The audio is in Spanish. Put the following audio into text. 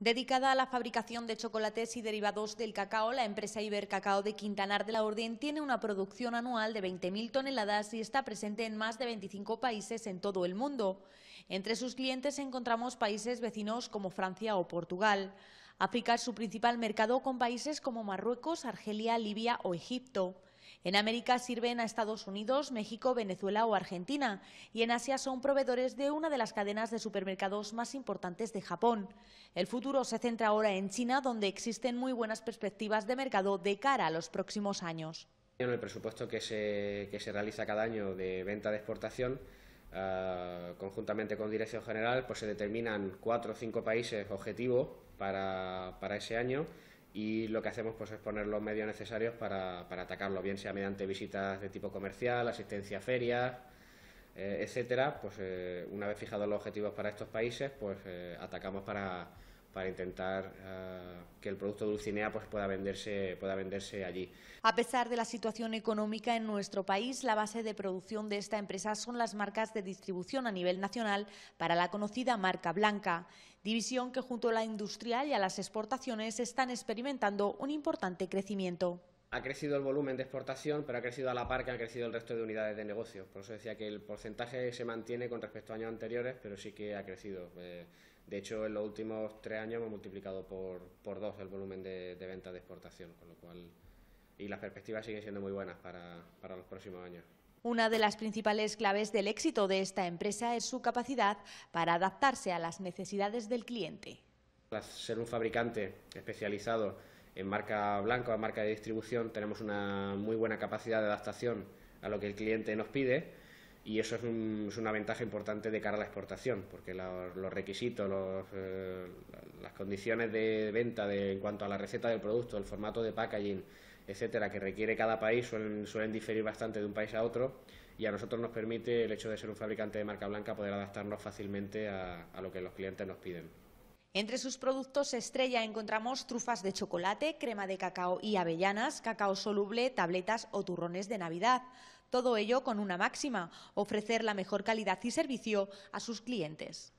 Dedicada a la fabricación de chocolates y derivados del cacao, la empresa Ibercacao de Quintanar de la Orden tiene una producción anual de 20.000 toneladas y está presente en más de 25 países en todo el mundo. Entre sus clientes encontramos países vecinos como Francia o Portugal. África es su principal mercado con países como Marruecos, Argelia, Libia o Egipto. En América sirven a Estados Unidos, México, Venezuela o Argentina y en Asia son proveedores de una de las cadenas de supermercados más importantes de Japón. El futuro se centra ahora en China, donde existen muy buenas perspectivas de mercado de cara a los próximos años. En el presupuesto que se, que se realiza cada año de venta de exportación, ah, conjuntamente con Dirección General, pues se determinan cuatro o cinco países objetivo para, para ese año y lo que hacemos pues, es poner los medios necesarios para, para atacarlo, bien sea mediante visitas de tipo comercial, asistencia a ferias, eh, etcétera. Pues eh, una vez fijados los objetivos para estos países, pues eh, atacamos para para intentar eh, que el producto Dulcinea pues, pueda, venderse, pueda venderse allí. A pesar de la situación económica en nuestro país, la base de producción de esta empresa son las marcas de distribución a nivel nacional para la conocida marca blanca, división que junto a la industrial y a las exportaciones están experimentando un importante crecimiento ha crecido el volumen de exportación, pero ha crecido a la par que ha crecido el resto de unidades de negocio. Por eso decía que el porcentaje se mantiene con respecto a años anteriores, pero sí que ha crecido. Eh, de hecho, en los últimos tres años hemos multiplicado por, dos el volumen de, ventas de exportación, con lo cual y las perspectivas siguen siendo muy buenas para, los próximos años. Una de las principales claves del éxito de esta empresa es su capacidad para adaptarse a las necesidades del cliente. ser un fabricante especializado en marca blanca o en marca de distribución tenemos una muy buena capacidad de adaptación a lo que el cliente nos pide y eso es, un, una ventaja importante de cara a la exportación, porque los, requisitos, eh, las condiciones de venta en cuanto a la receta del producto, el formato de packaging, etcétera, que requiere cada país suelen, diferir bastante de un país a otro y a nosotros nos permite el hecho de ser un fabricante de marca blanca poder adaptarnos fácilmente a lo que los clientes nos piden. Entre sus productos estrella encontramos trufas de chocolate, crema de cacao y avellanas, cacao soluble, tabletas o turrones de Navidad. Todo ello con una máxima, ofrecer la mejor calidad y servicio a sus clientes.